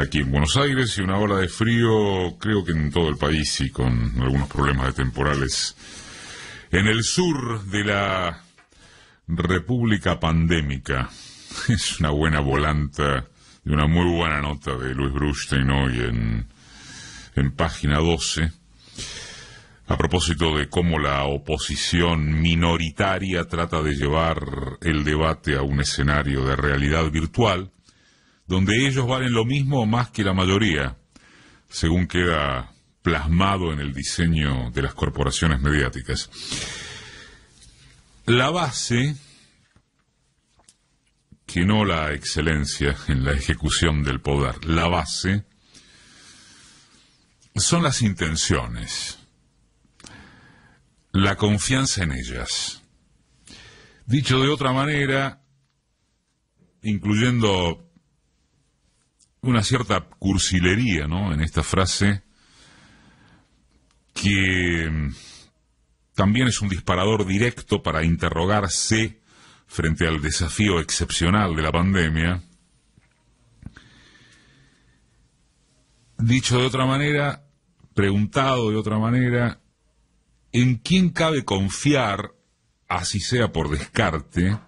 aquí en Buenos Aires y una ola de frío creo que en todo el país y con algunos problemas de temporales en el sur de la República Pandémica. Es una buena volanta y una muy buena nota de Luis Brustein hoy en, en página 12. A propósito de cómo la oposición minoritaria trata de llevar el debate a un escenario de realidad virtual, donde ellos valen lo mismo o más que la mayoría, según queda plasmado en el diseño de las corporaciones mediáticas. La base, que no la excelencia en la ejecución del poder, la base son las intenciones, la confianza en ellas. Dicho de otra manera, incluyendo una cierta cursilería en esta frase que mm, también es un disparador directo para interrogarse frente al desafío excepcional de la pandemia. Dicho de otra manera, preguntado de otra manera, ¿en quién cabe confiar, así sea por descarte,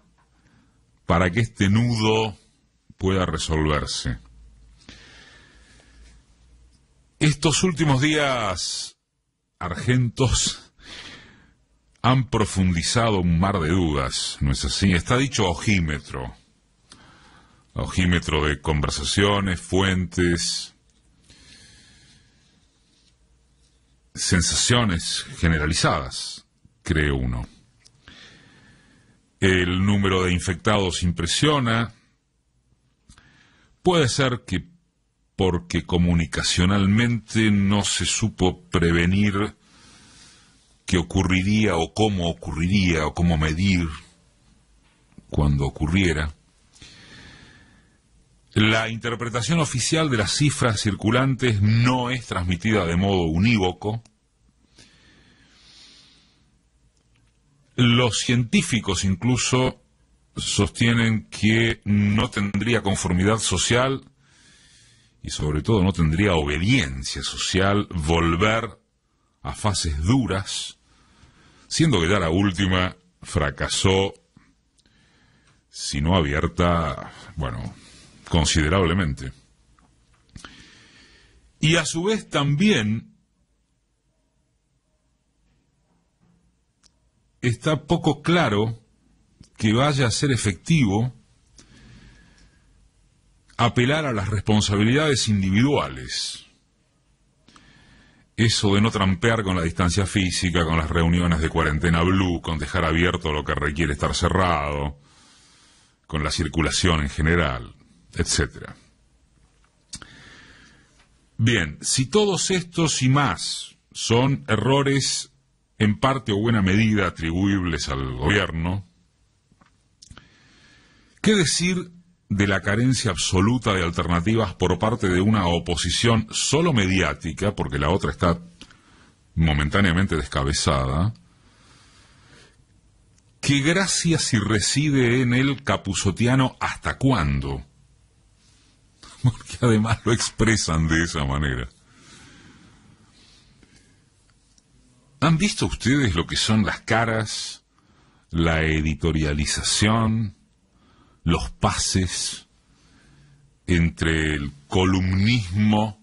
para que este nudo pueda resolverse? Estos últimos días argentos han profundizado un mar de dudas, ¿no es así? Está dicho ojímetro, ojímetro de conversaciones, fuentes, sensaciones generalizadas, cree uno. El número de infectados impresiona. Puede ser que porque comunicacionalmente no se supo prevenir qué ocurriría o cómo ocurriría o cómo medir cuando ocurriera. La interpretación oficial de las cifras circulantes no es transmitida de modo unívoco. Los científicos incluso sostienen que no tendría conformidad social y sobre todo no tendría obediencia social volver a fases duras, siendo que ya la última fracasó, si no abierta, bueno, considerablemente. Y a su vez también está poco claro que vaya a ser efectivo apelar a las responsabilidades individuales. Eso de no trampear con la distancia física, con las reuniones de cuarentena blue, con dejar abierto lo que requiere estar cerrado, con la circulación en general, etcétera. Bien, si todos estos y más son errores en parte o buena medida atribuibles al gobierno, ¿qué decir de la carencia absoluta de alternativas por parte de una oposición solo mediática, porque la otra está momentáneamente descabezada, que gracias si reside en el capuzotiano hasta cuándo, porque además lo expresan de esa manera. ¿Han visto ustedes lo que son las caras, la editorialización, los pases entre el columnismo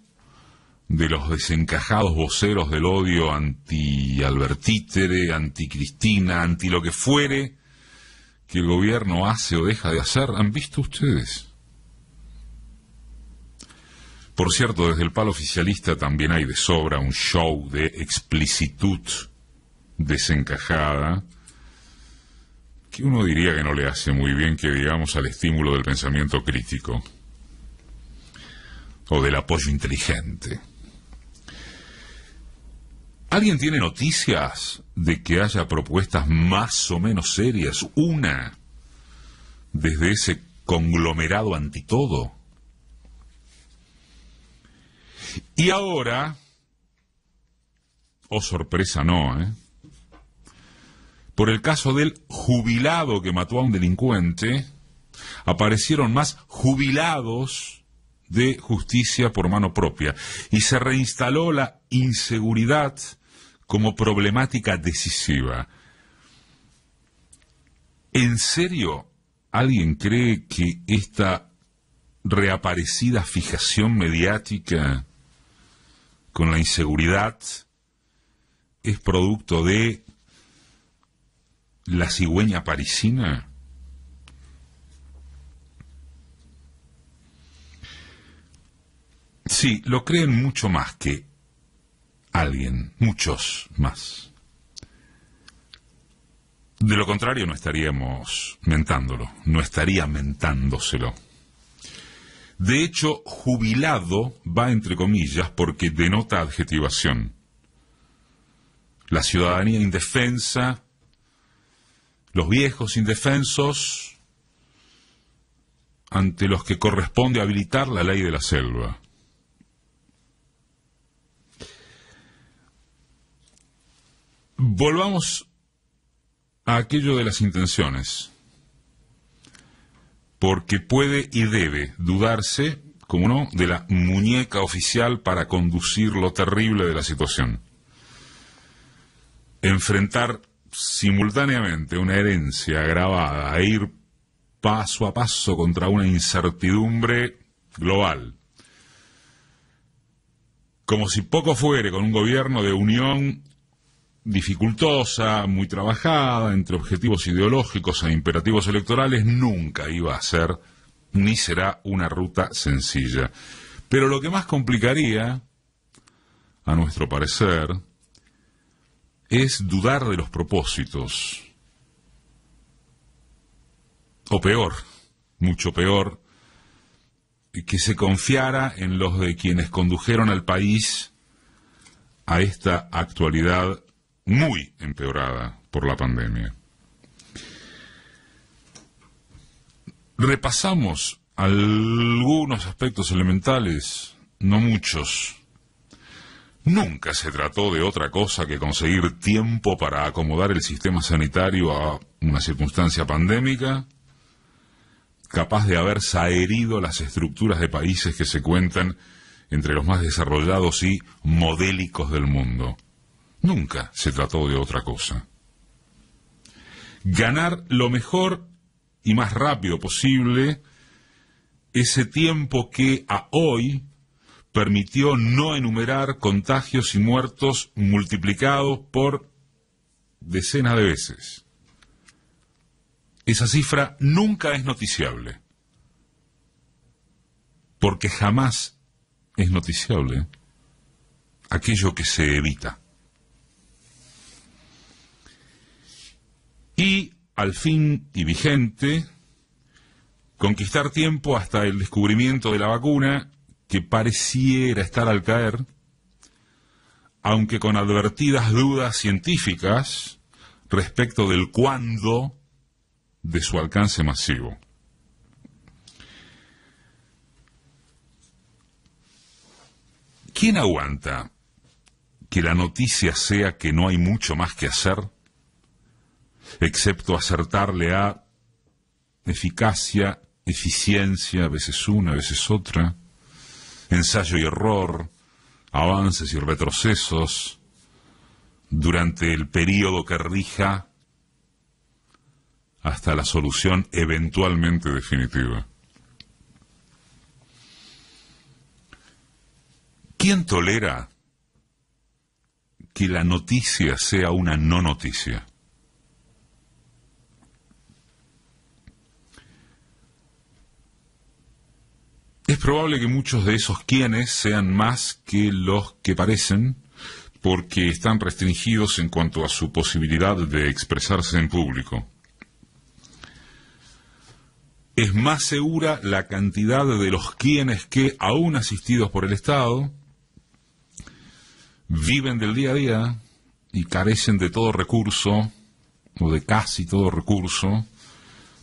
de los desencajados voceros del odio anti Albertítere, anti Cristina, anti lo que fuere que el gobierno hace o deja de hacer, han visto ustedes. Por cierto, desde el palo oficialista también hay de sobra un show de explicitud desencajada, que uno diría que no le hace muy bien que digamos al estímulo del pensamiento crítico o del apoyo inteligente. ¿Alguien tiene noticias de que haya propuestas más o menos serias? Una desde ese conglomerado anti todo. Y ahora, oh sorpresa no, ¿eh? Por el caso del jubilado que mató a un delincuente, aparecieron más jubilados de justicia por mano propia y se reinstaló la inseguridad como problemática decisiva. ¿En serio alguien cree que esta reaparecida fijación mediática con la inseguridad es producto de la cigüeña parisina? Sí, lo creen mucho más que alguien, muchos más. De lo contrario no estaríamos mentándolo, no estaría mentándoselo. De hecho, jubilado va entre comillas porque denota adjetivación. La ciudadanía indefensa los viejos indefensos ante los que corresponde habilitar la ley de la selva. Volvamos a aquello de las intenciones, porque puede y debe dudarse, como no, de la muñeca oficial para conducir lo terrible de la situación. Enfrentar simultáneamente una herencia grabada a ir paso a paso contra una incertidumbre global. Como si poco fuere con un gobierno de unión dificultosa, muy trabajada, entre objetivos ideológicos e imperativos electorales, nunca iba a ser ni será una ruta sencilla. Pero lo que más complicaría, a nuestro parecer, es dudar de los propósitos. O peor, mucho peor, que se confiara en los de quienes condujeron al país a esta actualidad muy empeorada por la pandemia. Repasamos algunos aspectos elementales, no muchos, Nunca se trató de otra cosa que conseguir tiempo para acomodar el sistema sanitario a una circunstancia pandémica capaz de haber saherido las estructuras de países que se cuentan entre los más desarrollados y modélicos del mundo. Nunca se trató de otra cosa. Ganar lo mejor y más rápido posible ese tiempo que a hoy permitió no enumerar contagios y muertos multiplicados por decenas de veces. Esa cifra nunca es noticiable, porque jamás es noticiable aquello que se evita. Y al fin y vigente, conquistar tiempo hasta el descubrimiento de la vacuna que pareciera estar al caer, aunque con advertidas dudas científicas respecto del cuándo de su alcance masivo. ¿Quién aguanta que la noticia sea que no hay mucho más que hacer, excepto acertarle a eficacia, eficiencia, a veces una, a veces otra? ensayo y error, avances y retrocesos, durante el periodo que rija hasta la solución eventualmente definitiva. ¿Quién tolera que la noticia sea una no noticia? probable que muchos de esos quienes sean más que los que parecen, porque están restringidos en cuanto a su posibilidad de expresarse en público. Es más segura la cantidad de los quienes que, aún asistidos por el Estado, viven del día a día y carecen de todo recurso, o de casi todo recurso,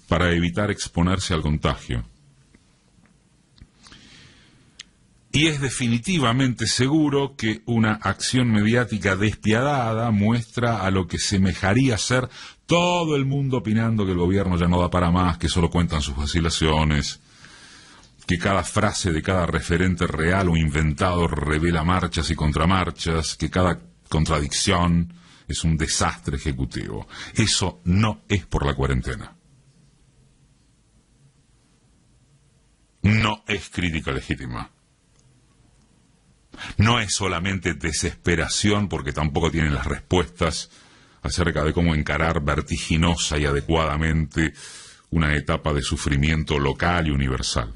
para evitar exponerse al contagio. Y es definitivamente seguro que una acción mediática despiadada muestra a lo que semejaría ser todo el mundo opinando que el gobierno ya no da para más, que solo cuentan sus vacilaciones, que cada frase de cada referente real o inventado revela marchas y contramarchas, que cada contradicción es un desastre ejecutivo. Eso no es por la cuarentena. No es crítica legítima. No es solamente desesperación porque tampoco tienen las respuestas acerca de cómo encarar vertiginosa y adecuadamente una etapa de sufrimiento local y universal.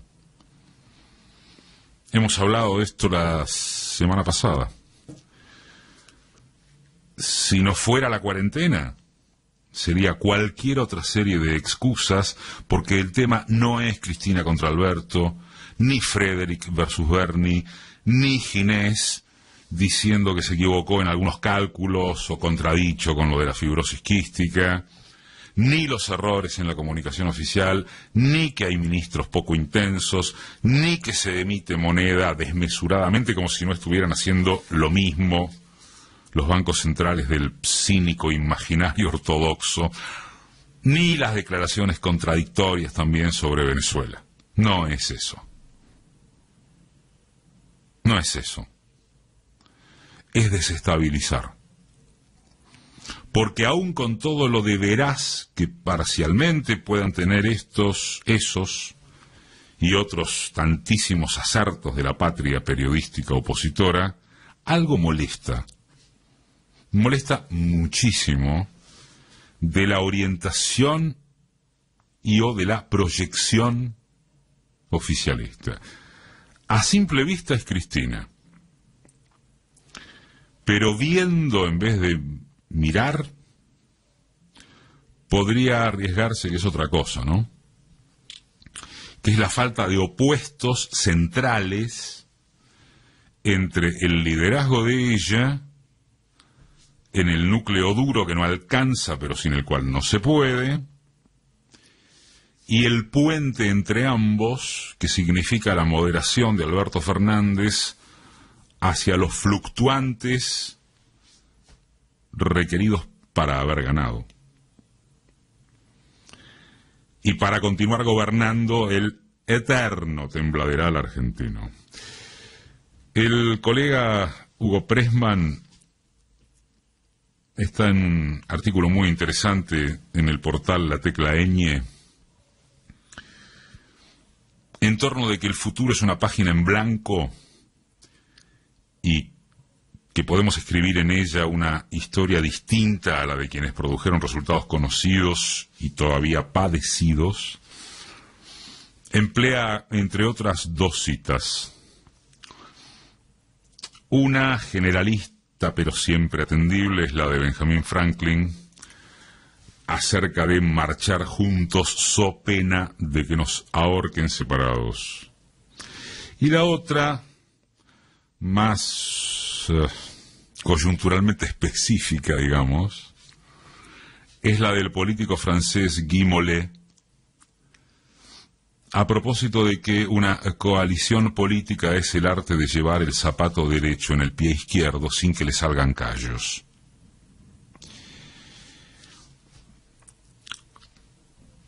Hemos hablado de esto la semana pasada. Si no fuera la cuarentena, sería cualquier otra serie de excusas porque el tema no es Cristina contra Alberto, ni Frederick versus Bernie, ni Ginés diciendo que se equivocó en algunos cálculos o contradicho con lo de la fibrosis quística, ni los errores en la comunicación oficial, ni que hay ministros poco intensos, ni que se emite moneda desmesuradamente como si no estuvieran haciendo lo mismo los bancos centrales del cínico imaginario ortodoxo, ni las declaraciones contradictorias también sobre Venezuela. No es eso. No es eso. Es desestabilizar. Porque aún con todo lo de veraz que parcialmente puedan tener estos, esos y otros tantísimos acertos de la patria periodística opositora, algo molesta. Molesta muchísimo de la orientación y o de la proyección oficialista. A simple vista es Cristina. Pero viendo en vez de mirar, podría arriesgarse que es otra cosa, ¿no? Que es la falta de opuestos centrales entre el liderazgo de ella en el núcleo duro que no alcanza, pero sin el cual no se puede, y el puente entre ambos, que significa la moderación de Alberto Fernández hacia los fluctuantes requeridos para haber ganado. Y para continuar gobernando el eterno tembladeral argentino. El colega Hugo Pressman está en un artículo muy interesante en el portal La Tecla Eñe, en torno de que el futuro es una página en blanco y que podemos escribir en ella una historia distinta a la de quienes produjeron resultados conocidos y todavía padecidos, emplea, entre otras, dos citas. Una generalista pero siempre atendible es la de Benjamin Franklin, acerca de marchar juntos so pena de que nos ahorquen separados. Y la otra, más eh, coyunturalmente específica, digamos, es la del político francés Guy a propósito de que una coalición política es el arte de llevar el zapato derecho en el pie izquierdo sin que le salgan callos.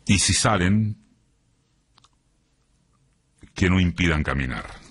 Y si salen, que no impidan caminar.